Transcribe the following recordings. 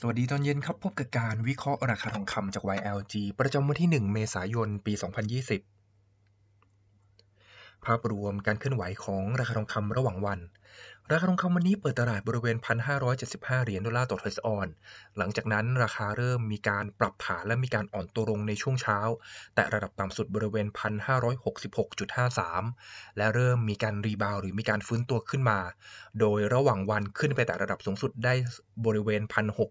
สวัสดีตอนเย็นครับพบกับการวิเคราะห์ราคาทองคำจาก YLG ประจำวันที่ 1 เมษายน ปี 2020 ภาพรวมการเคลื่อนไหวของราคาทองคำระหว่างวันราคาทองคำวันนี้เปิดตลาดบริเวณ 1,575 เหรียญดอลลาร์ต่อเทอสออน หลังจากนั้นราคาเริ่มมีการปรับฐานและมีการอ่อนตัวลงในช่วงเช้า แต่ระดับต่ำสุดบริเวณ 1,566.53 และเริ่มมีการรีบาวหรือมีการฟื้นตัวขึ้นมา โดยระหว่างวันขึ้นไปแต่ระดับสูงสุดได้บริเวณ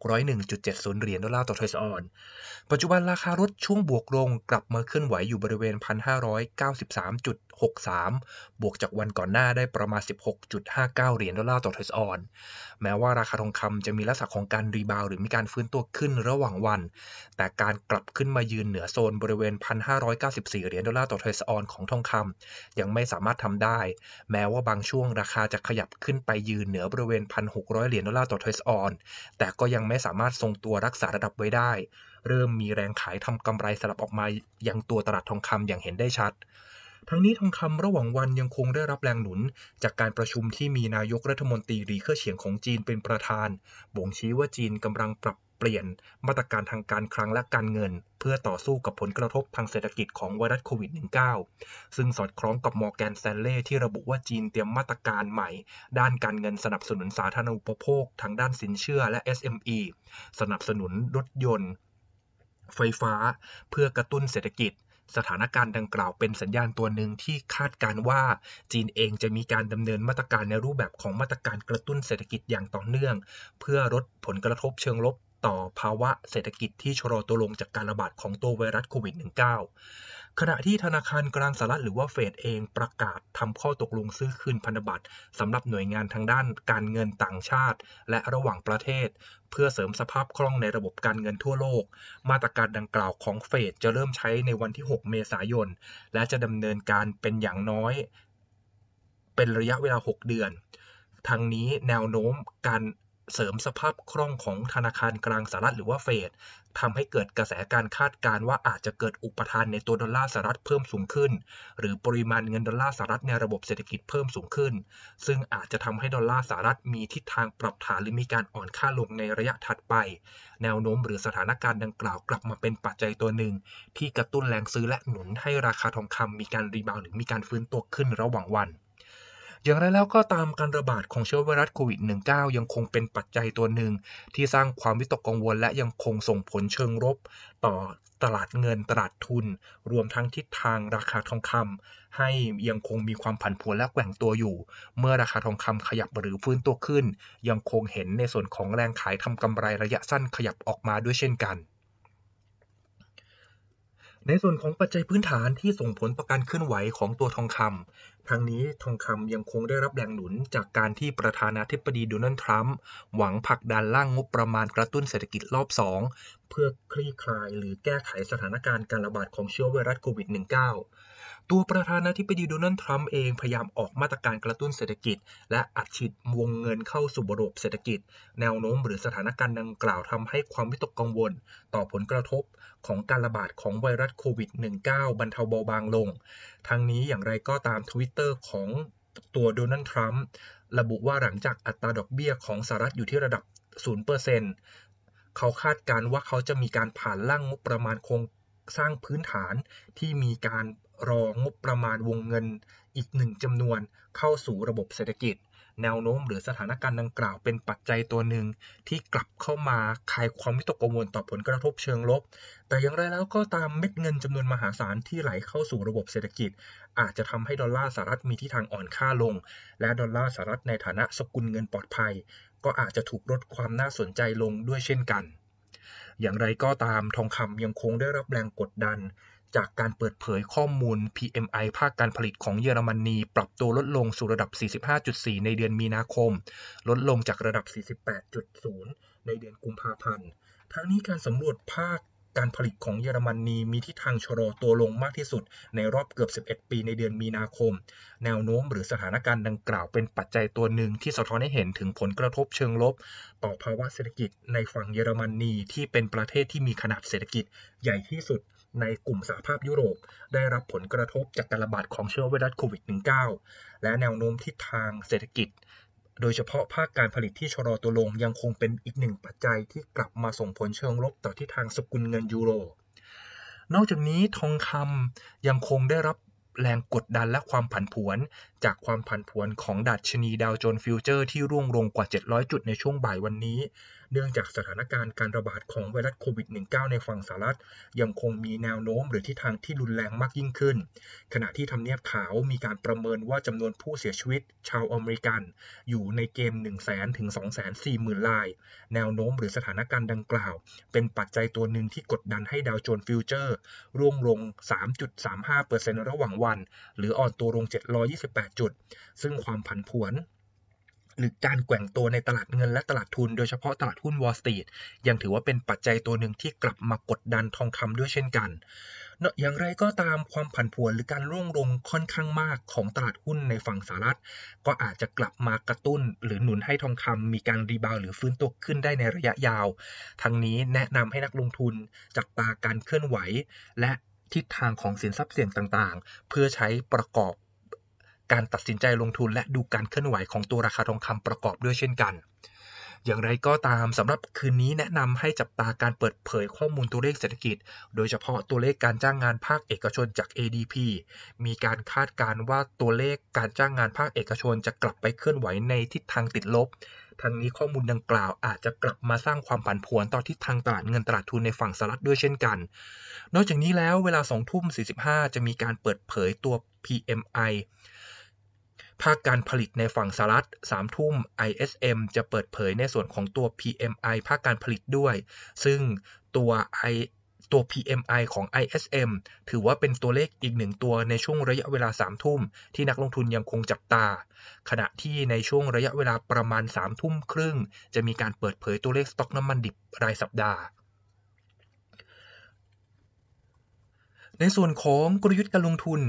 1,601.70 เหรียญดอลลาร์ต่อเทอสออน ปัจจุบันราคารถช่วงบวกลงกลับมาเคลื่อนไหวอยู่บริเวณ 1,593.63 บวกจากวันก่อนหน้าได้ประมาณ 16.59เหรียญรียญดอลลาร์ต่อเทสออนแม้ว่าราคาทองคำจะมีลักษณะของการรีบาวหรือมีการฟื้นตัวขึ้นระหว่างวันแต่การกลับขึ้นมายืนเหนือโซนบริเวณ 1,594 เหรียญดอลลาร์ต่อเทสออนของทองคำยังไม่สามารถทำได้ แม้ว่าบางช่วงราคาจะขยับขึ้นไปยืนเหนือบริเวณ 1,600 เหรียญดอลลาร์ต่อเทสออนแต่ก็ยังไม่สามารถทรงตัวรักษาระดับไว้ได้ เริ่มมีแรงขายทำกำไรสลับออกมายังตัวตลาดทองคำอย่างเห็นได้ชัดทั้งนี้ทองคำระหว่างวันยังคงได้รับแรงหนุน จากการประชุมที่มีนายกรัฐมนตรีรีเคอร์เฉียงของจีนเป็นประธาน บ่งชี้ว่าจีนกำลังปรับเปลี่ยน มาตรการทางการคลังและการเงิน เพื่อต่อสู้กับผลกระทบทางเศรษฐกิจของไวรัสโควิด -19 ซึ่งสอดคล้องกับมอร์แกนแซนเล่ที่ระบุว่าจีนเตรียมมาตรการใหม่ ด้านการเงินสนับสนุนสาธารณูปโภคทางด้านสินเชื่อและ SME สนับสนุนรถยนต์ ไฟฟ้า เพื่อกระตุ้นเศรษฐกิจสถานการณ์ดังกล่าวเป็นสัญญาณตัวหนึ่งที่คาดการว่าจีนเองจะมีการดำเนินมาตรการในรูปแบบของมาตรการกระตุ้นเศรษฐกิจอย่างต่อเนื่องเพื่อลดผลกระทบเชิงลบต่อภาวะเศรษฐกิจที่ชะลอตัวลงจากการระบาดของตัวไวรัสโควิด -19 ขณะที่ธนาคารกลางสหรัฐหรือว่าเฟดเองประกาศทำข้อตกลงซื้อคืนพันธบัตรสำหรับหน่วยงานทางด้านการเงินต่างชาติและระหว่างประเทศ เพื่อเสริมสภาพคล่องในระบบการเงินทั่วโลก มาตรการดังกล่าวของเฟดจะเริ่มใช้ในวันที่ 6 เมษายน และจะดำเนินการเป็นอย่างน้อย เป็นระยะเวลา 6 เดือนทางนี้แนวโน้มการเสริมสภาพคล่องของธนาคารกลางสหรัฐหรือว่าเฟดทำให้เกิดกระแสการคาดการณ์ว่าอาจจะเกิดอุปทานในตัวดอลลาร์สหรัฐเพิ่มสูงขึ้น หรือปริมาณเงินดอลลาร์สหรัฐในระบบเศรษฐกิจเพิ่มสูงขึ้น ซึ่งอาจจะทำให้ดอลลาร์สหรัฐมีทิศทางปรับฐานหรือมีการอ่อนค่าลงในระยะถัดไป แนวโน้มหรือสถานการณ์ดังกล่าวกลับมาเป็นปัจจัยตัวหนึ่ง ที่กระตุ้นแรงซื้อและหนุนให้ราคาทองคำมีการรีบาวหรือมีการฟื้นตัวขึ้นระหว่างวันอย่างไรแล้วก็ตามการระบาดของเชื้อไวรัสโควิด -19 ยังคงเป็นปัจจัยตัวหนึ่ง ที่สร้างความวิตกกังวลและยังคงส่งผลเชิงลบต่อตลาดเงิน ตลาดทุน รวมทั้งทิศทางราคาทองคำให้ยังคงมีความผันผวนและแกว่งตัวอยู่ เมื่อราคาทองคำขยับหรือฟื้นตัวขึ้น ยังคงเห็นในส่วนของแรงขายทำกำไรระยะสั้นขยับออกมาด้วยเช่นกันในส่วนของปัจจัยพื้นฐานที่ส่งผลต่อการเคลื่อนไหวของตัวทองคำทางนี้ทองคำยังคงได้รับแรงหนุนจากการที่ประธานาธิบดีโดนัลด์ทรัมป์หวังผลักดันร่างงบประมาณกระตุ้นเศรษฐกิจรอบ 2เพื่อคลี่คลายหรือแก้ไขสถานการณ์การระบาดของเชื้อไวรัสโควิด -19 ตัวประธานาธิบดีโดนัลด์ทรัมป์เองพยายามออกมาตรการกระตุ้นเศรษฐกิจ และอัดฉีดวงเงินเข้าสู่ระบบเศรษฐกิจ แนวโน้มหรือสถานการณ์ดังกล่าวทำให้ความวิตกกังวล ต่อผลกระทบของการระบาดของไวรัสโควิด -19 บรรเทาเบาบางลง ทั้งนี้อย่างไรก็ตามทวิตเตอร์ของตัวโดนัลด์ทรัมป์ระบุว่าหลังจากอัตราดอกเบี้ยของสหรัฐอยู่ที่ระดับ0%เเขาคาดการว่าเขาจะมีการผ่านร่างงบประมาณโครงสร้างพื้นฐานที่มีการรองบประมาณวงเงินอีกหนึ่งจำนวนเข้าสู่ระบบเศรษฐกิจ แนวโน้มหรือสถานการณ์ดังกล่าวเป็นปัจจัยตัวหนึ่งที่กลับเข้ามาคลายความวิตกกังวลต่อผลกระทบเชิงลบ แต่อย่างไรแล้วก็ตามเม็ดเงินจำนวนมหาศาลที่ไหลเข้าสู่ระบบเศรษฐกิจ อาจจะทำให้ดอลลาร์สหรัฐมีทิศทางอ่อนค่าลง และดอลลาร์สหรัฐในฐานะสกุลเงินปลอดภัย ก็อาจจะถูกลดความน่าสนใจลงด้วยเช่นกัน อย่างไรก็ตามทองคำยังคงได้รับแรงกดดันจากการเปิดเผยข้อมูล PMI ภาคการผลิตของเยอรมนีปรับตัวลดลงสู่ระดับ 45.4 ในเดือนมีนาคม ลดลงจากระดับ 48.0 ในเดือนกุมภาพันธ์ ทั้งนี้การสำรวจภาคการผลิตของเยอรมนนีมีทิศทางชะลอตัวลงมากที่สุด ในรอบเกือบ 11 ปีในเดือนมีนาคม แนวโน้มหรือสถานการณ์ดังกล่าวเป็นปัจจัยตัวหนึ่ง ที่สะท้อนให้เห็นถึงผลกระทบเชิงลบ ต่อภาวะเศรษฐกิจในฝั่งเยอรมนนีที่เป็นประเทศที่มีขนาดเศรษฐกิจใหญ่ที่สุดในกลุ่มสหภาพยุโรปได้รับผลกระทบจากการระบาดของเชื้อไวรัสโควิด -19 และแนวโน้มทิศทางเศรษฐกิจ โดยเฉพาะภาคการผลิตที่ชะลอตัวลงยังคงเป็นอีกหนึ่งปัจจัยที่กลับมาส่งผลเชิงลบต่อทิศทางสกุลเงินยูโร นอกจากนี้ทองคำยังคงได้รับแรงกดดันและความผันผวนจากความผันผวนของดัชนีดาวโจนส์ฟิวเจอร์ที่ร่วงลงกว่า 700 จุดในช่วงบ่ายวันนี้ เนื่องจากสถานการณ์การระบาดของไวรัสโควิด -19 ในฝั่งสหรัฐ ยังคงมีแนวโน้มหรือทิศทางที่รุนแรงมากยิ่งขึ้น ขณะที่ทำเนียบขาวมีการประเมินว่าจำนวนผู้เสียชีวิตชาวอเมริกันอยู่ในเกม 1 0 0 0 0 0 ถึง240,000 ราย แนวโน้มหรือสถานการณ์ดังกล่าวเป็นปัจจัยตัวหนึ่งที่กดดันให้ดาวโจนส์ฟิวเจอร์ร่วงลง 3.35%ระหว่างวัน หรืออ่อนตัวลง728 8จุดซึ่งความผันผวนหรือการแกว่งตัวในตลาดเงิน และตลาดทุน โดยเฉพาะตลาดหุ้นวอลสตรีทยังถือว่าเป็นปัจจัยตัวหนึ่งที่กลับมากดดันทองคำด้วยเช่นกันเนาะอย่างไรก็ตามความผันผวนหรือการร่วงลงค่อนข้างมากของตลาดหุ้นในฝั่งสหรัฐ ก็อาจจะกลับมากระตุ้น หรือหนุนให้ทองคำมีการรีบาวหรือฟื้นตัวขึ้นได้ในระยะยาว ทั้งนี้แนะนำให้นักลงทุนจับตาการเคลื่อนไหว และทิศทางของสินทรัพย์เสี่ยงต่างๆ เพื่อใช้ประกอบการตัดสินใจลงทุนและดูการเคลื่อนไหวของตัวราคาทองคำประกอบด้วยเช่นกัน อย่างไรก็ตามสำหรับคืนนี้แนะนำให้จับตาการเปิดเผยข้อมูลตัวเลขเศรษฐกิจ โดยเฉพาะตัวเลขการจ้างงานภาคเอกชนจาก ADP มีการคาดการณ์ว่าตัวเลขการจ้างงานภาคเอกชนจะกลับไปเคลื่อนไหวในทิศทางติดลบ ทั้งนี้ข้อมูลดังกล่าวอาจจะกลับมาสร้างความผันผวนต่อทิศทางตลาดเงินตลาดทุนในฝั่งสหรัฐด้วยเช่นกัน นอกจากนี้แล้ว เวลา2ทุ่ม45 จะมีการเปิดเผยตัว PMI ภาคการผลิตในฝั่งสหรัฐ3ทุ่ม ISM จะเปิดเผยในส่วนของตัว PMI ภาคการผลิตด้วย ซึ่งตัว I ตัว PMI ของ ISM ถือว่าเป็นตัวเลขอีกหนึ่งตัวในช่วงระยะเวลา3ทุ่ม ที่นักลงทุนยังคงจับตา ขณะที่ในช่วงระยะเวลาประมาณ3ทุ่มครึ่ง จะมีการเปิดเผยตัวเลขสต็อกน้ำมันดิบรายสัปดาห์ ในส่วนของกลยุทธ์การลงทุน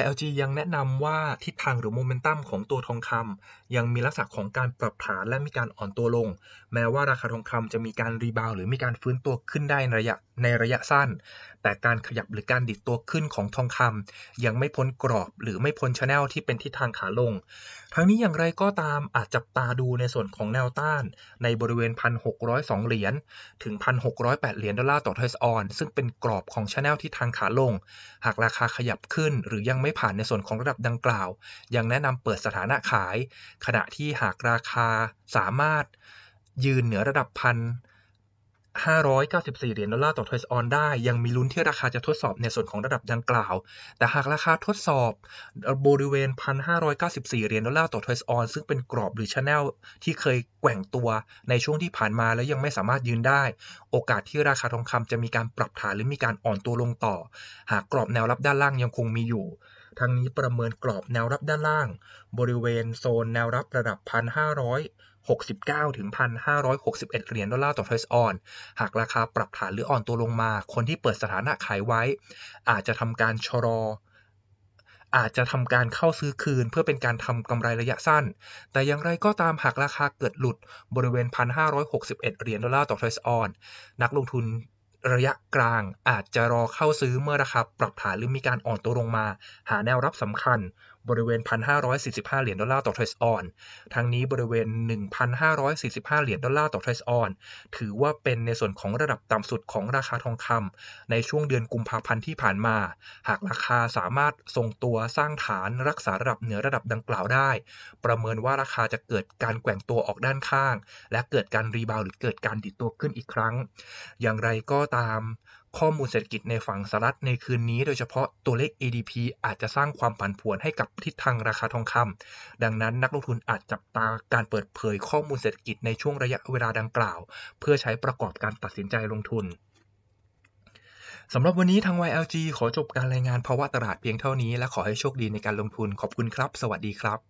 YLG ยังแนะนำว่าทิศทางหรือโมเมนตัมของตัวทองคำยังมีลักษณะของการปรับฐานและมีการอ่อนตัวลง แม้ว่าราคาทองคำจะมีการรีบาวหรือมีการฟื้นตัวขึ้นได้ในระยะในระยะสั้น แต่การขยับหรือการดิดตัวขึ้นของทองคำยังไม่พ้นกรอบหรือไม่พ้นชแนลที่เป็นทิศทางขาลงทั้งนี้อย่างไรก็ตามอาจจับตาดูในส่วนของแนวต้าน ในบริเวณ 1,602 เหรียญถึง 1,608 เหรียญดอลลาร์ต่อทอยส์ออนซึ่งเป็นกรอบของชแนลที่ทางขาลง หากราคาขยับขึ้นหรือยังไม่ผ่านในส่วนของระดับดังกล่าว ยังแนะนำเปิดสถานะขาย ขณะที่หากราคาสามารถยืนเหนือระดับพัน594 เหรียญดอลลาร์ต่อเทสออน ได้ ยังมีลุ้นที่ราคาจะทดสอบในส่วนของระดับดังกล่าว แต่หากราคาทดสอบบริเวณ 1,594 เหรียญดอลลาร์ต่อเทสออน ซึ่งเป็นกรอบหรือชแนลที่เคยแกว่งตัวในช่วงที่ผ่านมาแล้วยังไม่สามารถยืนได้ โอกาสที่ราคาทองคำจะมีการปรับฐานหรือมีการอ่อนตัวลงต่อ หากกรอบแนวรับด้านล่างยังคงมีอยู่ ทั้งนี้ประเมินกรอบแนวรับด้านล่างบริเวณโซนแนวรับระดับ 1,500 6 9ถึง1,561เหรียญดอลลาร์ต่อเฟสออนหากราคาปรับฐานหรืออ่อนตัวลงมา คนที่เปิดสถานะขายไว้ อาจจะทำการชะลออาจจะทำการเข้าซื้อคืนเพื่อเป็นการทำกำไรระยะสั้นแต่อย่างไรก็ตามหากราคาเกิดหลุดบริเวณ 1,561 เหรียญดอลลาร์ต่อเฟสออนนักลงทุนระยะกลางอาจจะรอเข้าซื้อเมื่อราคาปรับฐานหรือมีการอ่อนตัวลงมา หาแนวรับสำคัญบริเวณ 1,545 เหรียญดอลลาร์ต่อเทรซออนทั้งนี้บริเวณ 1,545 เหรียญดอลลาร์ต่อเทรซออน ถือว่าเป็นในส่วนของระดับต่ำสุดของราคาทองคำในช่วงเดือนกุมภาพันธ์ที่ผ่านมา หากราคาสามารถทรงตัวสร้างฐานรักษาระดับเหนือระดับดังกล่าวได้ ประเมินว่าราคาจะเกิดการแกว่งตัวออกด้านข้าง และเกิดการรีบาวหรือเกิดการดิดตัวขึ้นอีกครั้ง อย่างไรก็ตามข้อมูลเศรษฐกิจในฝั่งสหรัฐในคืนนี้โดยเฉพาะตัวเลข ADP อาจจะสร้างความผันผวนให้กับทิศทางราคาทองคำ ดังนั้น นักลงทุนอาจจับตาการเปิดเผยข้อมูลเศรษฐกิจในช่วงระยะเวลาดังกล่าว เพื่อใช้ประกอบการตัดสินใจลงทุน สำหรับวันนี้ทาง YLG ขอจบการรายงานภาวะตลาดเพียงเท่านี้และขอให้โชคดีในการลงทุน ขอบคุณครับ สวัสดีครับ